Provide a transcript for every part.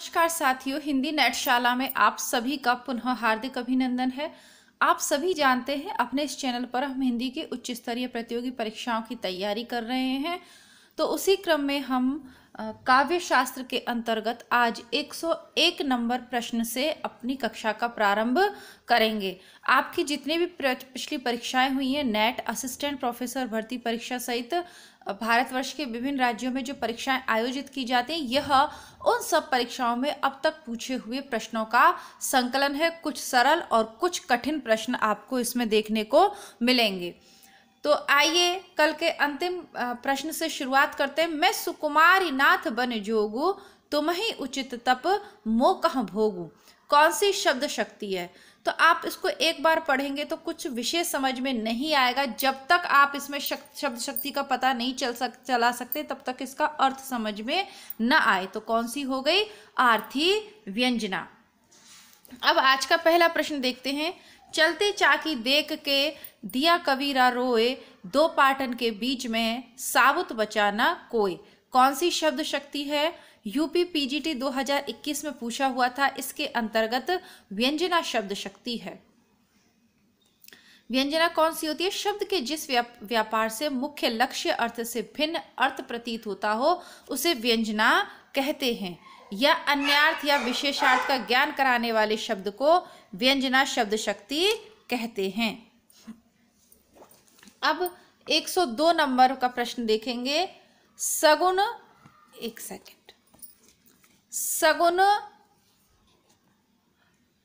नमस्कार साथियों हिंदी नेटशाला में आप सभी का पुनः हार्दिक अभिनंदन है आप सभी जानते हैं अपने इस चैनल पर हम हिंदी के उच्च स्तरीय प्रतियोगी परीक्षाओं की तैयारी कर रहे हैं तो उसी क्रम में हम काव्य शास्त्र के अंतर्गत आज 101 नंबर प्रश्न से अपनी कक्षा का प्रारंभ करेंगे आपकी जितनी भी पिछली परीक्षाएं हुई हैं नेट असिस्टेंट प्रोफेसर भर्ती परीक्षा सहित भारतवर्ष के विभिन्न राज्यों में जो परीक्षाएं आयोजित की जाती हैं यह उन सब परीक्षाओं में अब तक पूछे हुए प्रश्नों का संकलन है कुछ सरल और कुछ कठिन प्रश्न आपको इसमें देखने को मिलेंगे तो आइए कल के अंतिम प्रश्न से शुरुआत करते हैं मैं सुकुमारी नाथ बन जोगू तुम ही उचित तप मोकह कह भोगू कौन सी शब्द शक्ति है तो आप इसको एक बार पढ़ेंगे तो कुछ विशेष समझ में नहीं आएगा जब तक आप इसमें शक, शब्द शक्ति का पता नहीं चल सक चला सकते तब तक इसका अर्थ समझ में न आए तो कौन सी हो गई आर्थी व्यंजना अब आज का पहला प्रश्न देखते हैं चलते चाकी देख के दिया कबीरा रोए दो पाटन के बीच में साबुत बचाना कोई कौन सी शब्द शक्ति है यूपी पीजीटी 2021 में पूछा हुआ था इसके अंतर्गत व्यंजना शब्द शक्ति है व्यंजना कौन सी होती है शब्द के जिस व्यापार से मुख्य लक्ष्य अर्थ से भिन्न अर्थ प्रतीत होता हो उसे व्यंजना कहते हैं या अन्यार्थ या विशेषार्थ का ज्ञान कराने वाले शब्द को व्यंजना शब्द शक्ति कहते हैं अब 102 नंबर का प्रश्न देखेंगे सगुण एक सेकेंड सगुन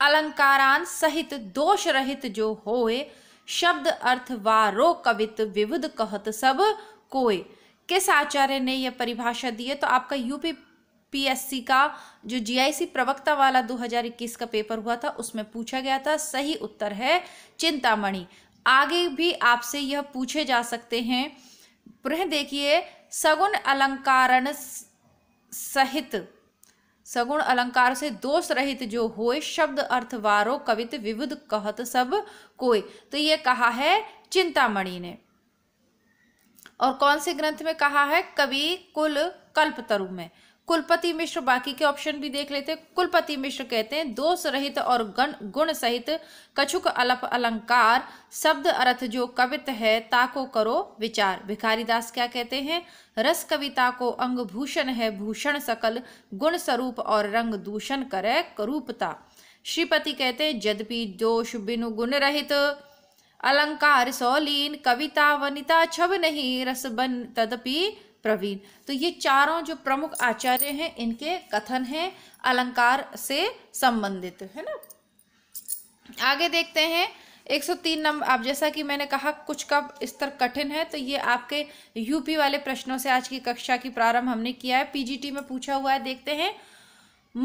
अलंकारान सहित दोष रहित जो होए शब्द अर्थ वारो कवित विविध कहत सब कोय किस आचार्य ने यह परिभाषा दी है तो आपका यूपी पीएससी का जो जीआईसी प्रवक्ता वाला 2021 का पेपर हुआ था उसमें पूछा गया था सही उत्तर है चिंतामणि आगे भी आपसे यह पूछे जा सकते हैं पुनः देखिए सगुन अलंकारण सहित सगुण अलंकार से दोष रहित जो होए शब्द अर्थवारो कवित विविध कहत सब कोई तो ये कहा है चिंतामणि ने और कौन से ग्रंथ में कहा है कवि कुल कल्पतरु में कुलपति मिश्र बाकी के ऑप्शन भी देख लेते कुलपति मिश्र कहते हैं दोष रहित और गण गुण सहित कछुक अलप अलंकार शब्द अर्थ जो कवित है ताको करो विचार भिखारी दास क्या कहते हैं रस कविता को अंग भूषण है भूषण सकल गुण स्वरूप और रंग दूषण करे करूपता श्रीपति कहते हैं जदपि दोष बिनु गुण रहित अलंकार सौलीन कविता वनिता छब नहीं रस बन तदपि प्रवीण तो ये चारों जो प्रमुख आचार्य हैं इनके कथन हैं अलंकार से संबंधित है ना आगे देखते हैं 103 नंबर आप जैसा कि मैंने कहा कुछ का स्तर कठिन है तो ये आपके यूपी वाले प्रश्नों से आज की कक्षा की प्रारंभ हमने किया है पीजीटी में पूछा हुआ है देखते हैं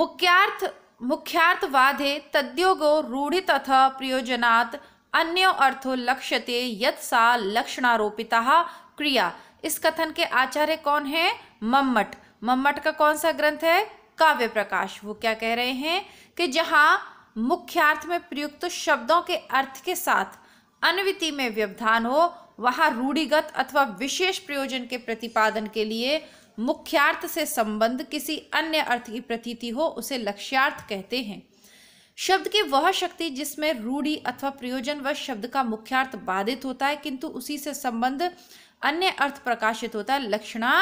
मुख्यार्थ वाधे तद्योगो रूढ़ित अथ प्रयोजनात् अन्य अर्थो लक्ष्यते यत् सा लक्षणारोपिता क्रिया इस कथन के आचार्य कौन है मम्मट मम्मट का कौन सा ग्रंथ है काव्य प्रकाश वो क्या कह रहे हैं कि जहाँ मुख्यार्थ में प्रयुक्त शब्दों के अर्थ के साथ अनविति में व्यवधान हो वहाँ रूढ़िगत अथवा विशेष प्रयोजन के प्रतिपादन के लिए मुख्यार्थ से संबंध किसी अन्य अर्थ की प्रतीति हो उसे लक्ष्यार्थ कहते हैं शब्द की वह शक्ति जिसमें रूढ़ी अथवा प्रयोजन व शब्द का मुख्यार्थ बाधित होता है किंतु उसी से संबंध अन्य अर्थ प्रकाशित होता है लक्षणा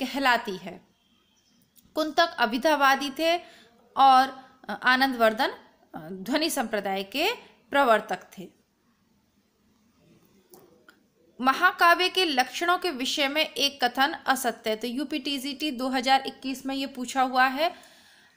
कहलाती है कुंतक अभिधावादी थे और आनंदवर्धन ध्वनि संप्रदाय के प्रवर्तक थे महाकाव्य के लक्षणों के विषय में एक कथन असत्य तो यूपीटीजीटी 2021 में ये पूछा हुआ है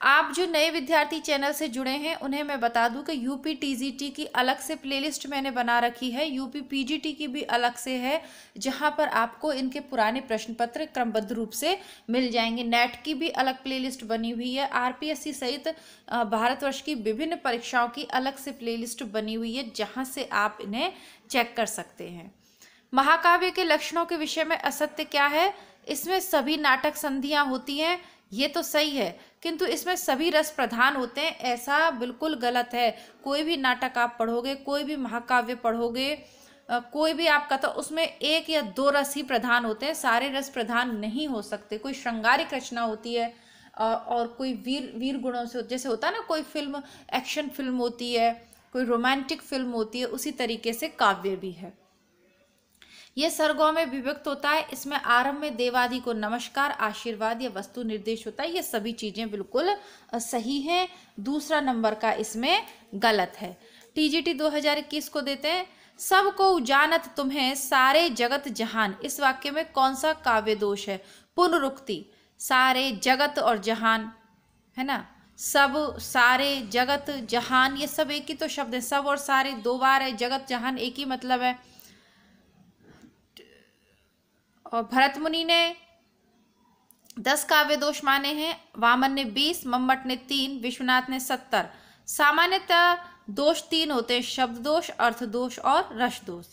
आप जो नए विद्यार्थी चैनल से जुड़े हैं उन्हें मैं बता दूं कि यूपी टीजीटी की अलग से प्लेलिस्ट मैंने बना रखी है यूपी पीजीटी की भी अलग से है जहां पर आपको इनके पुराने प्रश्न पत्र क्रमबद्ध रूप से मिल जाएंगे नेट की भी अलग प्लेलिस्ट बनी हुई है आरपीएससी सहित भारतवर्ष की विभिन्न परीक्षाओं की अलग से प्ले बनी हुई है जहाँ से आप इन्हें चेक कर सकते हैं महाकाव्य के लक्षणों के विषय में असत्य क्या है इसमें सभी नाटक संधियाँ होती हैं ये तो सही है किंतु इसमें सभी रस प्रधान होते हैं ऐसा बिल्कुल गलत है कोई भी नाटक आप पढ़ोगे कोई भी महाकाव्य पढ़ोगे कोई भी आप कथा उसमें एक या दो रस ही प्रधान होते हैं सारे रस प्रधान नहीं हो सकते कोई श्रृंगारिक रचना होती है और कोई वीर वीर गुणों से जैसे होता है ना कोई फिल्म एक्शन फिल्म होती है कोई रोमांटिक फिल्म होती है उसी तरीके से काव्य भी है यह सर्गो में विभक्त होता है इसमें आरंभ में देवादि को नमस्कार आशीर्वाद या वस्तु निर्देश होता है ये सभी चीज़ें बिल्कुल सही हैं दूसरा नंबर का इसमें गलत है टीजीटी 2021 को देते हैं सबको जानत तुम्हें सारे जगत जहान इस वाक्य में कौन सा काव्य दोष है पुनरुक्ति सारे जगत और जहान है ना सब सारे जगत जहान ये सब एक ही तो शब्द है सब और सारे दो बार है जगत जहान एक ही मतलब है और भरत मुनि ने दस काव्य दोष माने हैं वामन ने बीस मम्मट ने तीन विश्वनाथ ने सत्तर सामान्यतः दोष तीन होते हैं शब्द दोष अर्थ दोष और रस दोष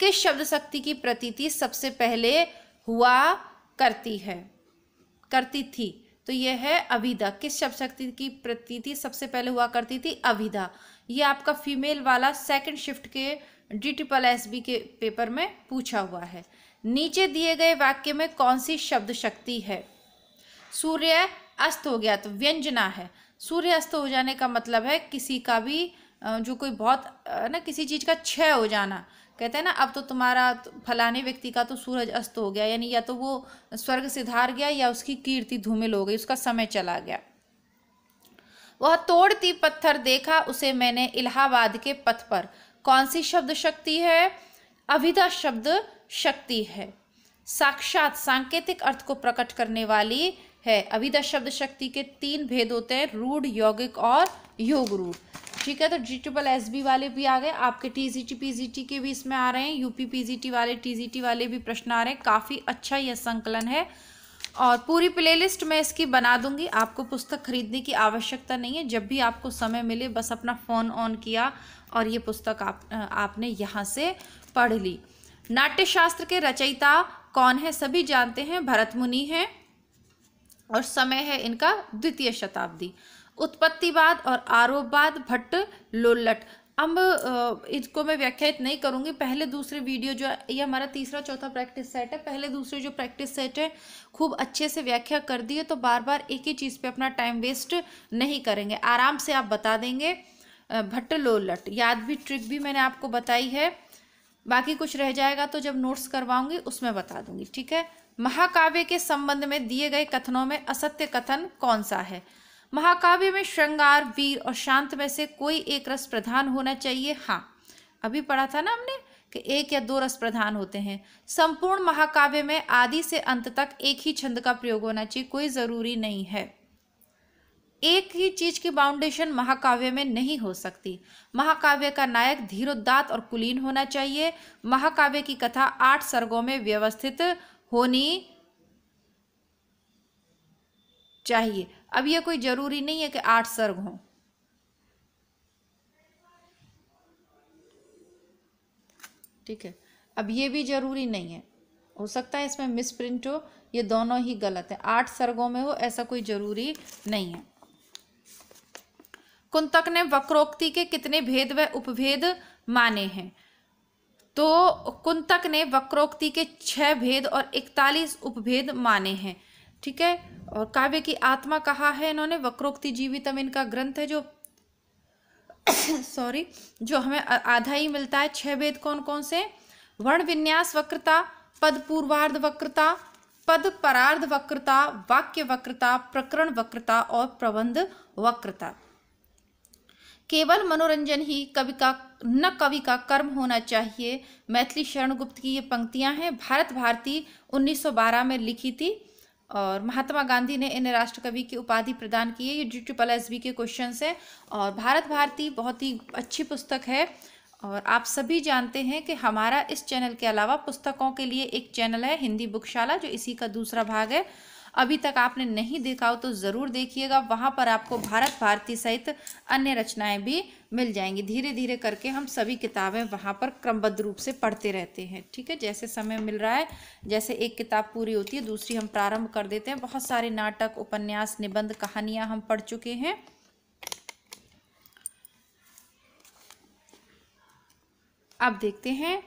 किस शब्द शक्ति की प्रतीति सबसे पहले हुआ करती है करती थी तो यह है अभिधा किस शब्द शक्ति की प्रतीति सबसे पहले हुआ करती थी अभिधा ये आपका फीमेल वाला सेकंड शिफ्ट के डी ट्रिपल एस बी के पेपर में पूछा हुआ है नीचे दिए गए वाक्य में कौन सी शब्द शक्ति है सूर्य अस्त हो गया तो व्यंजना है सूर्य अस्त हो जाने का मतलब है किसी का भी जो कोई बहुत ना किसी चीज़ का क्षय हो जाना कहते हैं ना अब तो तुम्हारा तो फलाने व्यक्ति का तो सूरज अस्त हो गया यानी या तो वो स्वर्ग से धार गया या उसकी कीर्ति धूमिल हो गई उसका समय चला गया वह तोड़ती पत्थर देखा उसे मैंने इलाहाबाद के पथ पर कौन सी शब्द शक्ति है अभिधा शब्द शक्ति है साक्षात सांकेतिक अर्थ को प्रकट करने वाली है अभिदा शब्द शक्ति के तीन भेद होते हैं रूढ़ यौगिक और योग रूढ़ ठीक है तो जी ट्रिपल एस बी वाले भी आ गए आपके T G T P G T के भी इसमें आ रहे हैं यूपी पी जी टी वाले टी जी टी वाले भी प्रश्न आ रहे हैं काफ़ी अच्छा यह संकलन है और पूरी प्लेलिस्ट मैं इसकी बना दूंगी आपको पुस्तक खरीदने की आवश्यकता नहीं है जब भी आपको समय मिले बस अपना फ़ोन ऑन किया और ये पुस्तक आप आपने यहाँ से पढ़ ली नाट्यशास्त्र के रचयिता कौन है सभी जानते हैं भरत मुनि हैं और समय है इनका द्वितीय शताब्दी उत्पत्तिवाद और आरोपवाद भट्ट लोल्लट अब इसको मैं व्याख्यात नहीं करूँगी पहले दूसरे वीडियो जो ये हमारा तीसरा चौथा प्रैक्टिस सेट है पहले दूसरे जो प्रैक्टिस सेट है खूब अच्छे से व्याख्या कर दिए तो बार बार एक ही चीज़ पे अपना टाइम वेस्ट नहीं करेंगे आराम से आप बता देंगे भट्ट लोलट याद भी ट्रिक भी मैंने आपको बताई है बाकी कुछ रह जाएगा तो जब नोट्स करवाऊंगी उसमें बता दूंगी ठीक है महाकाव्य के संबंध में दिए गए कथनों में असत्य कथन कौन सा है महाकाव्य में श्रृंगार वीर और शांत में से कोई एक रस प्रधान होना चाहिए हाँ अभी पढ़ा था ना हमने कि एक या दो रस प्रधान होते हैं संपूर्ण महाकाव्य में आदि से अंत तक एक ही छंद का प्रयोग होना चाहिए कोई ज़रूरी नहीं है एक ही चीज की बाउंडेशन महाकाव्य में नहीं हो सकती महाकाव्य का नायक धीरोदात और कुलीन होना चाहिए महाकाव्य की कथा आठ सर्गों में व्यवस्थित होनी चाहिए अब यह कोई जरूरी नहीं है कि आठ सर्ग हों ठीक है अब यह भी जरूरी नहीं है हो सकता है इसमें मिसप्रिंट हो ये दोनों ही गलत है आठ सर्गों में हो ऐसा कोई जरूरी नहीं है कुंतक ने वक्रोक्ति के कितने भेद व उपभेद माने हैं तो कुंतक ने वक्रोक्ति के छह भेद और इकतालीस उपभेद माने हैं ठीक है और काव्य की आत्मा कहा है इन्होंने वक्रोक्ति जीवितम इनका ग्रंथ है जो सॉरी जो हमें आधा ही मिलता है छह भेद कौन कौन से वर्ण विन्यास वक्रता पद पूर्वार्ध वक्रता पद परार्ध वक्रता वाक्य वक्रता प्रकरण वक्रता और प्रबंध वक्रता केवल मनोरंजन ही कवि का न कवि का कर्म होना चाहिए मैथिली शरण गुप्त की ये पंक्तियां हैं भारत भारती 1912 में लिखी थी और महात्मा गांधी ने इन्हें राष्ट्रकवि की उपाधि प्रदान की है ये डी ट्रिपल एस बी के क्वेश्चन हैं और भारत भारती बहुत ही अच्छी पुस्तक है और आप सभी जानते हैं कि हमारा इस चैनल के अलावा पुस्तकों के लिए एक चैनल है हिंदी बुकशाला जो इसी का दूसरा भाग है अभी तक आपने नहीं देखा हो तो ज़रूर देखिएगा वहाँ पर आपको भारत भारती सहित अन्य रचनाएं भी मिल जाएंगी धीरे धीरे करके हम सभी किताबें वहाँ पर क्रमबद्ध रूप से पढ़ते रहते हैं ठीक है जैसे समय मिल रहा है जैसे एक किताब पूरी होती है दूसरी हम प्रारंभ कर देते हैं बहुत सारे नाटक उपन्यास निबंध कहानियाँ हम पढ़ चुके हैं अब देखते हैं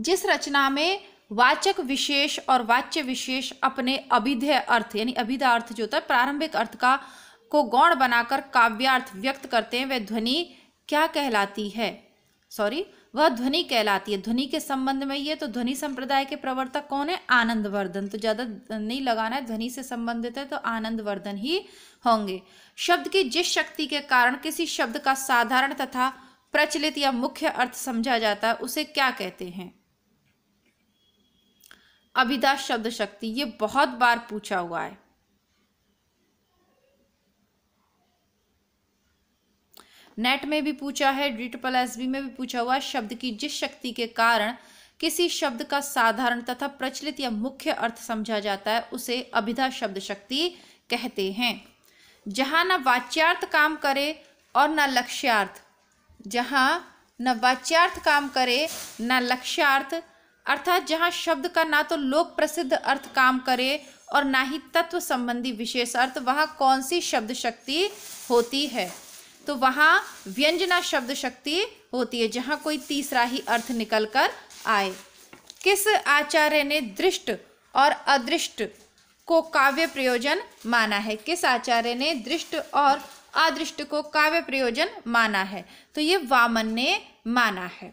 जिस रचना में वाचक विशेष और वाच्य विशेष अपने अभिधेय अर्थ यानी अभिधा अर्थ जो होता है प्रारंभिक अर्थ का को गौण बनाकर काव्यार्थ व्यक्त करते हैं वह ध्वनि क्या कहलाती है सॉरी वह ध्वनि कहलाती है ध्वनि के संबंध में ये तो ध्वनि संप्रदाय के प्रवर्तक कौन है आनंदवर्धन तो ज़्यादा नहीं लगाना है ध्वनि से संबंधित है तो आनंदवर्धन ही होंगे शब्द की जिस शक्ति के कारण किसी शब्द का साधारण तथा प्रचलित या मुख्य अर्थ समझा जाता है उसे क्या कहते हैं अभिधा शब्द शक्ति ये बहुत बार पूछा हुआ है नेट में भी पूछा है डी ट्रिपल एस बी में भी पूछा हुआ है शब्द की जिस शक्ति के कारण किसी शब्द का साधारण तथा प्रचलित या मुख्य अर्थ समझा जाता है उसे अभिधा शब्द शक्ति कहते हैं जहां ना वाच्यार्थ काम करे और न लक्ष्यार्थ जहां न वाच्यार्थ काम करे ना लक्ष्यार्थ अर्थात जहाँ शब्द का ना तो लोक प्रसिद्ध अर्थ काम करे और ना ही तत्व संबंधी विशेष अर्थ वहाँ कौन सी शब्द शक्ति होती है तो वहाँ व्यंजना शब्द शक्ति होती है जहाँ कोई तीसरा ही अर्थ निकल कर आए किस आचार्य ने दृष्ट और अदृष्ट को काव्य प्रयोजन माना है किस आचार्य ने दृष्ट और अदृष्ट को काव्य प्रयोजन माना है तो ये वामन ने माना है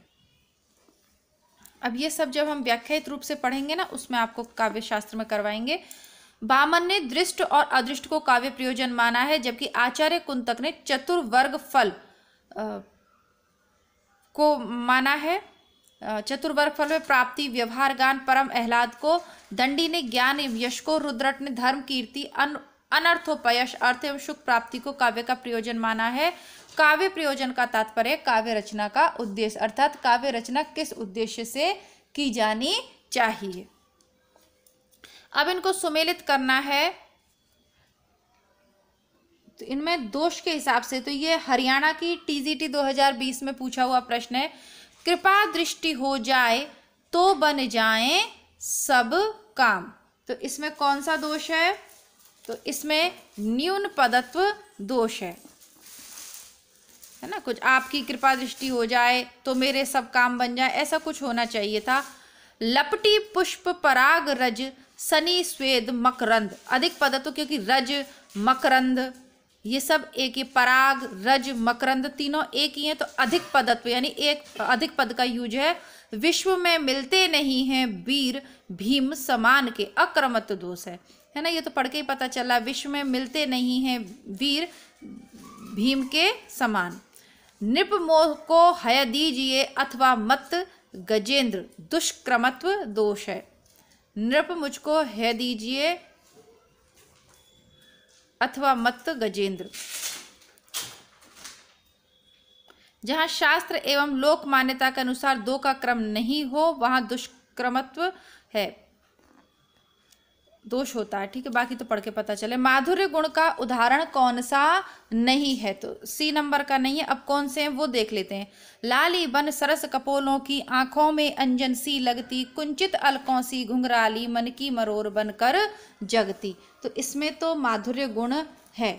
अब ये सब जब हम व्याख्यात रूप से पढ़ेंगे ना उसमें आपको काव्य शास्त्र में करवाएंगे बामन ने दृष्ट और अदृष्ट को काव्य प्रयोजन माना है जबकि आचार्य कुंतक ने चतुर्वर्ग फल आ, को माना है चतुर्वर्ग फल में प्राप्ति व्यवहार गान परम एहलाद को दंडी ने ज्ञान एवं यश को रुद्रट ने धर्म कीर्ति अन अनर्थोपयश अर्थ एवं सुख प्राप्ति को काव्य का प्रयोजन माना है काव्य प्रयोजन का तात्पर्य काव्य रचना का उद्देश्य अर्थात काव्य रचना किस उद्देश्य से की जानी चाहिए अब इनको सुमेलित करना है तो इनमें दोष के हिसाब से तो ये हरियाणा की टीजीटी 2020 में पूछा हुआ प्रश्न है कृपा दृष्टि हो जाए तो बन जाए सब काम तो इसमें कौन सा दोष है तो इसमें न्यून पदत्व दोष है है ना कुछ आपकी कृपा दृष्टि हो जाए तो मेरे सब काम बन जाए ऐसा कुछ होना चाहिए था लपटी पुष्प पराग रज सनी स्वेद मकरंद अधिक पद तो क्योंकि रज मकरंद ये सब एक ही पराग रज मकरंद तीनों एक ही हैं तो अधिक पदत्व यानी एक अधिक पद का यूज है विश्व में मिलते नहीं हैं वीर भीम समान के अक्रमत दोष है है ना ये तो पढ़ के ही पता चला विश्व में मिलते नहीं हैं वीर भीम के समान निपमोह को हय दीजिए अथवा मत गजेंद्र दुष्क्रमत्व दोष है नृप मुझको है दीजिए अथवा मत गजेंद्र जहाँ शास्त्र एवं लोक मान्यता के अनुसार दो का क्रम नहीं हो वहाँ दुष्क्रमत्व है दोष होता है ठीक है बाकी तो पढ़ के पता चले माधुर्य गुण का उदाहरण कौन सा नहीं है तो सी नंबर का नहीं है अब कौन से हैं वो देख लेते हैं लाली बन सरस कपोलों की आंखों में अंजन सी लगती कुंचित अलकों सी घुंघराली मन की मरोर बनकर जगती तो इसमें तो माधुर्य गुण है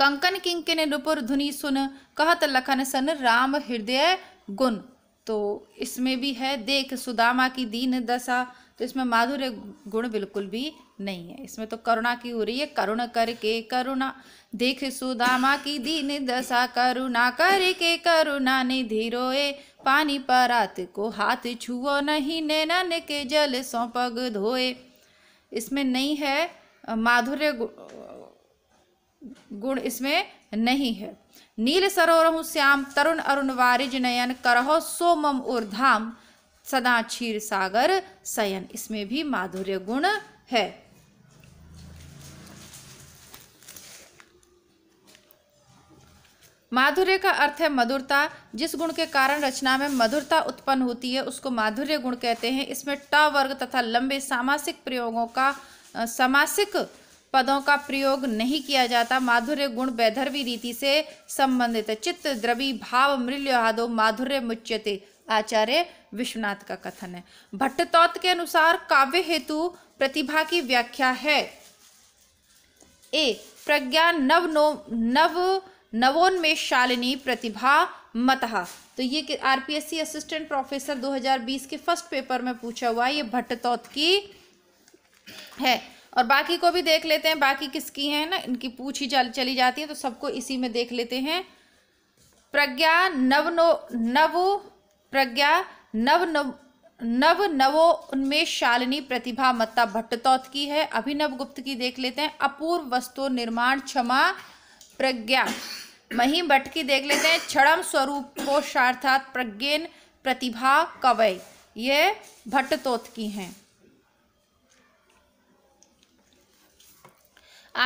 कंकन ने नुपुर धुनी सुन कहत लखन सन राम हृदय गुण तो इसमें भी है देख सुदामा की दीन दशा तो इसमें माधुर्य गुण बिल्कुल भी नहीं है इसमें तो करुणा की हो रही है करुण करके करुणा देख सुदामा की दीन दशा करुणा करके करुणा निधि रोए पानी परात को हाथ छुओ नहीं नैनन के जल सो पग धोए इसमें नहीं है माधुर्य गुण इसमें नहीं है नील सरोवर श्याम तरुण अरुण वारिज नयन करहो सोमम उर्धाम सदा क्षीर सागर सयन इसमें भी माधुर्य गुण है माधुर्य का अर्थ है मधुरता जिस गुण के कारण रचना में मधुरता उत्पन्न होती है उसको माधुर्य गुण कहते हैं इसमें ट वर्ग तथा लंबे सामासिक प्रयोगों का सामासिक पदों का प्रयोग नहीं किया जाता माधुर्य गुण वैधर्वी रीति से संबंधित है चित्त द्रवी भाव मृल्य आदो माधुर्य मुच्यते आचार्य विश्वनाथ का कथन है भट्टतौत के अनुसार काव्य हेतु प्रतिभा की व्याख्या है ए प्रज्ञा नव नो नव नवोन्मेष शालिनी प्रतिभा मतहा तो ये आरपीएससी असिस्टेंट प्रोफेसर 2020 के फर्स्ट पेपर में पूछा हुआ है ये भट्टतौत की है और बाकी को भी देख लेते हैं बाकी किसकी है ना इनकी पूछ ही चली जाती है तो सबको इसी में देख लेते हैं प्रज्ञा नवनो नव प्रज्ञा नव नव नव नवो उनमें शालिनी प्रतिभा मत्ता भट्टौत की है अभिनव गुप्त की देख लेते हैं अपूर्व वस्तु निर्माण क्षमा प्रज्ञा मही भट्ट की देख लेते हैं क्षणम स्वरूप कोषार्थात प्रज्ञेन प्रतिभा कवय ये भट्टौत की हैं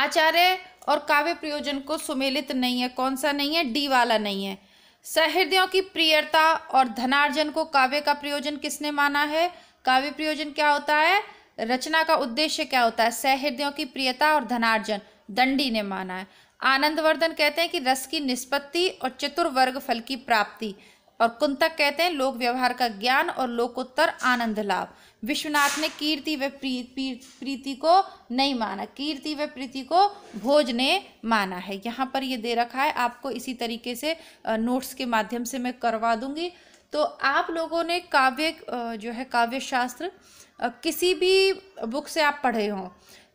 आचार्य और काव्य प्रयोजन को सुमेलित नहीं है कौन सा नहीं है डी वाला नहीं है सहृदयों की प्रियता और धनार्जन को काव्य का प्रयोजन किसने माना है काव्य प्रयोजन क्या होता है रचना का उद्देश्य क्या होता है सहृदयों की प्रियता और धनार्जन दंडी ने माना है आनंदवर्धन कहते हैं कि रस की निष्पत्ति और चतुर्वर्ग फल की प्राप्ति और कुंतक कहते हैं लोक व्यवहार का ज्ञान और लोकोत्तर आनंद लाभ विश्वनाथ ने कीर्ति व प्री, प्रीति को नहीं माना कीर्ति व प्रीति को भोज ने माना है यहाँ पर ये दे रखा है आपको इसी तरीके से नोट्स के माध्यम से मैं करवा दूंगी तो आप लोगों ने काव्य जो है काव्य शास्त्र किसी भी बुक से आप पढ़े हों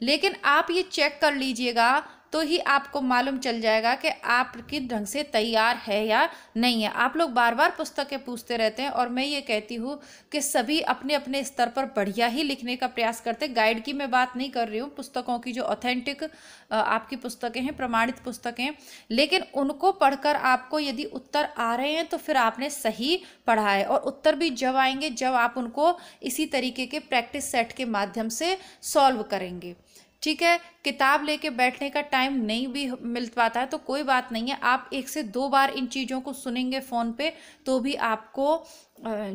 लेकिन आप ये चेक कर लीजिएगा तो ही आपको मालूम चल जाएगा कि आप किस ढंग से तैयार है या नहीं है आप लोग बार बार पुस्तकें पूछते रहते हैं और मैं ये कहती हूँ कि सभी अपने अपने स्तर पर बढ़िया ही लिखने का प्रयास करते गाइड की मैं बात नहीं कर रही हूँ पुस्तकों की जो ऑथेंटिक आपकी पुस्तकें हैं प्रमाणित पुस्तकें लेकिन उनको पढ़कर आपको यदि उत्तर आ रहे हैं तो फिर आपने सही पढ़ा है और उत्तर भी जब आएंगे जब आप उनको इसी तरीके के प्रैक्टिस सेट के माध्यम से सॉल्व करेंगे ठीक है किताब लेके बैठने का टाइम नहीं भी मिल पाता है तो कोई बात नहीं है आप एक से दो बार इन चीज़ों को सुनेंगे फ़ोन पे तो भी आपको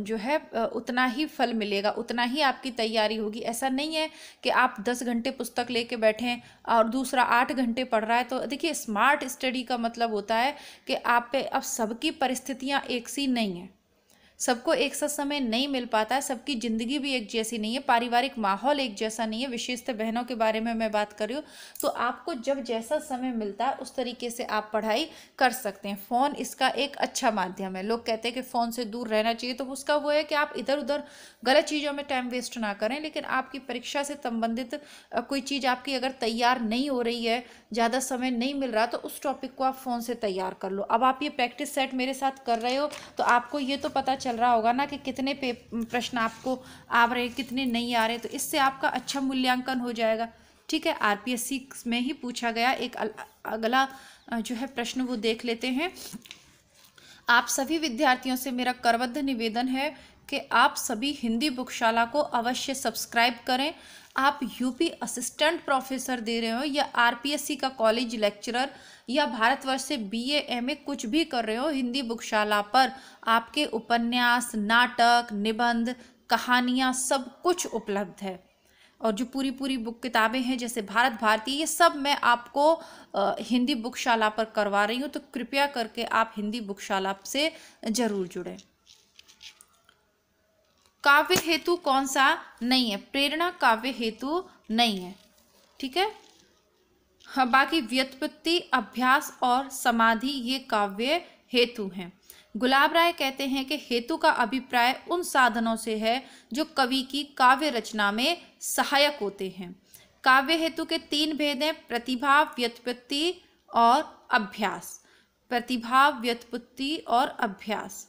जो है उतना ही फल मिलेगा उतना ही आपकी तैयारी होगी ऐसा नहीं है कि आप दस घंटे पुस्तक लेके बैठें और दूसरा आठ घंटे पढ़ रहा है तो देखिए स्मार्ट स्टडी का मतलब होता है कि आप पे अब सबकी परिस्थितियाँ एक सी नहीं हैं सबको एक साथ समय नहीं मिल पाता है सबकी ज़िंदगी भी एक जैसी नहीं है पारिवारिक माहौल एक जैसा नहीं है विशेषतः बहनों के बारे में मैं बात कर रही हूँ तो आपको जब जैसा समय मिलता है उस तरीके से आप पढ़ाई कर सकते हैं फ़ोन इसका एक अच्छा माध्यम है लोग कहते हैं कि फ़ोन से दूर रहना चाहिए तो उसका वो है कि आप इधर उधर गलत चीज़ों में टाइम वेस्ट ना करें लेकिन आपकी परीक्षा से संबंधित कोई चीज़ आपकी अगर तैयार नहीं हो रही है ज़्यादा समय नहीं मिल रहा तो उस टॉपिक को आप फ़ोन से तैयार कर लो अब आप ये प्रैक्टिस सेट मेरे साथ कर रहे हो तो आपको ये तो पता चल चल रहा होगा ना कि कितने पे प्रश्न आपको आ रहे कितने नहीं आ रहे तो इससे आपका अच्छा मूल्यांकन हो जाएगा ठीक है आरपीएससी में ही पूछा गया एक अगला जो है प्रश्न वो देख लेते हैं आप सभी विद्यार्थियों से मेरा करबद्ध निवेदन है कि आप सभी हिंदी बुकशाला को अवश्य सब्सक्राइब करें आप यूपी असिस्टेंट प्रोफेसर दे रहे हो या आरपीएससी का कॉलेज लेक्चरर या भारतवर्ष से बीए एमए कुछ भी कर रहे हो हिंदी बुकशाला पर आपके उपन्यास नाटक निबंध कहानियाँ सब कुछ उपलब्ध है और जो पूरी पूरी बुक किताबें हैं जैसे भारत भारती ये सब मैं आपको हिंदी बुकशाला पर करवा रही हूँ तो कृपया करके आप हिंदी बुकशाला से ज़रूर जुड़ें काव्य हेतु कौन सा नहीं है प्रेरणा काव्य हेतु नहीं है ठीक है हाँ, बाकी व्युत्पत्ति अभ्यास और समाधि ये काव्य हेतु हैं गुलाब राय कहते हैं कि हेतु का अभिप्राय उन साधनों से है जो कवि की काव्य रचना में सहायक होते हैं काव्य हेतु के तीन भेद हैं प्रतिभा व्युत्पत्ति और अभ्यास प्रतिभा व्युत्पत्ति और अभ्यास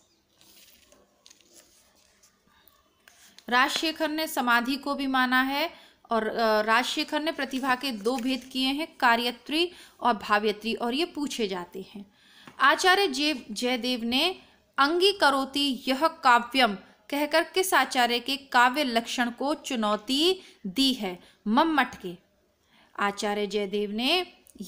राजशेखर ने समाधि को भी माना है और राजशेखर ने प्रतिभा के दो भेद किए हैं कार्यत्री और भाव्यत्री और ये पूछे जाते हैं आचार्य जय जयदेव ने अंगी करोती यह काव्यम कहकर किस आचार्य के काव्य लक्षण को चुनौती दी है मम के आचार्य जयदेव ने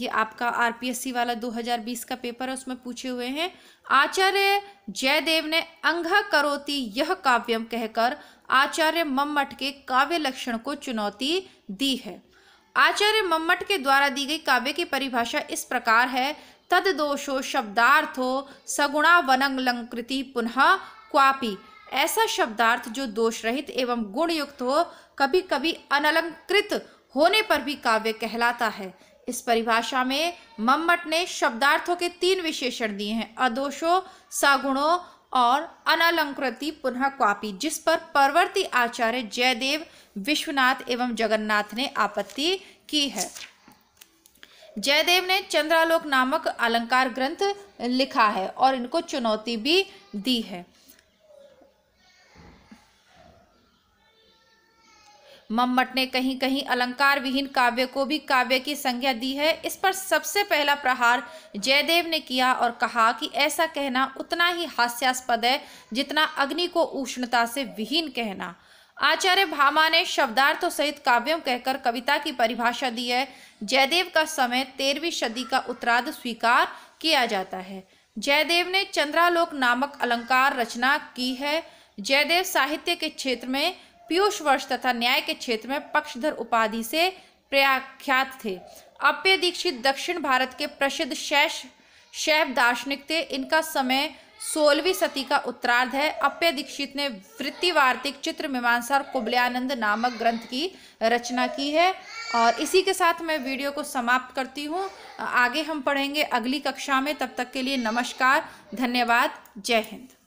ये आपका आरपीएससी वाला 2020 का पेपर है उसमें पूछे हुए हैं आचार्य जयदेव ने अंग करोती यह काव्यम कहकर आचार्य मम्मठ के काव्य लक्षण को चुनौती दी है आचार्य मम्मठ के द्वारा दी गई काव्य की परिभाषा इस प्रकार है तद दोषो शब्दार्थो सगुणा वनंगलंकृति पुनः क्वापी ऐसा शब्दार्थ जो दोष रहित एवं गुण युक्त हो कभी कभी अनलंकृत होने पर भी काव्य कहलाता है इस परिभाषा में मम्मट ने शब्दार्थों के तीन विशेषण दिए हैं अदोषो सगुणों और अनालंकृति पुनः क्वापी जिस पर परवर्ती आचार्य जयदेव विश्वनाथ एवं जगन्नाथ ने आपत्ति की है जयदेव ने चंद्रालोक नामक अलंकार ग्रंथ लिखा है और इनको चुनौती भी दी है मम्मट ने कहीं कहीं अलंकार विहीन काव्य को भी काव्य की संज्ञा दी है इस पर सबसे पहला प्रहार जयदेव ने किया और कहा कि ऐसा कहना उतना ही हास्यास्पद है जितना अग्नि को उष्णता से विहीन कहना आचार्य भामा ने शब्दार्थों सहित काव्यों कहकर कविता की परिभाषा दी है जयदेव का समय तेरहवीं सदी का उत्तराध स्वीकार किया जाता है जयदेव ने चंद्रालोक नामक अलंकार रचना की है जयदेव साहित्य के क्षेत्र में पीयूष वर्ष तथा न्याय के क्षेत्र में पक्षधर उपाधि से प्रख्यात थे अप्य दीक्षित दक्षिण भारत के प्रसिद्ध शैश शैव दार्शनिक थे इनका समय सोलहवीं सती का उत्तरार्ध है अप्य दीक्षित ने वृत्तिवार्तिक चित्र मीमांसा और कुबलयानंद नामक ग्रंथ की रचना की है और इसी के साथ मैं वीडियो को समाप्त करती हूँ आगे हम पढ़ेंगे अगली कक्षा में तब तक के लिए नमस्कार धन्यवाद जय हिंद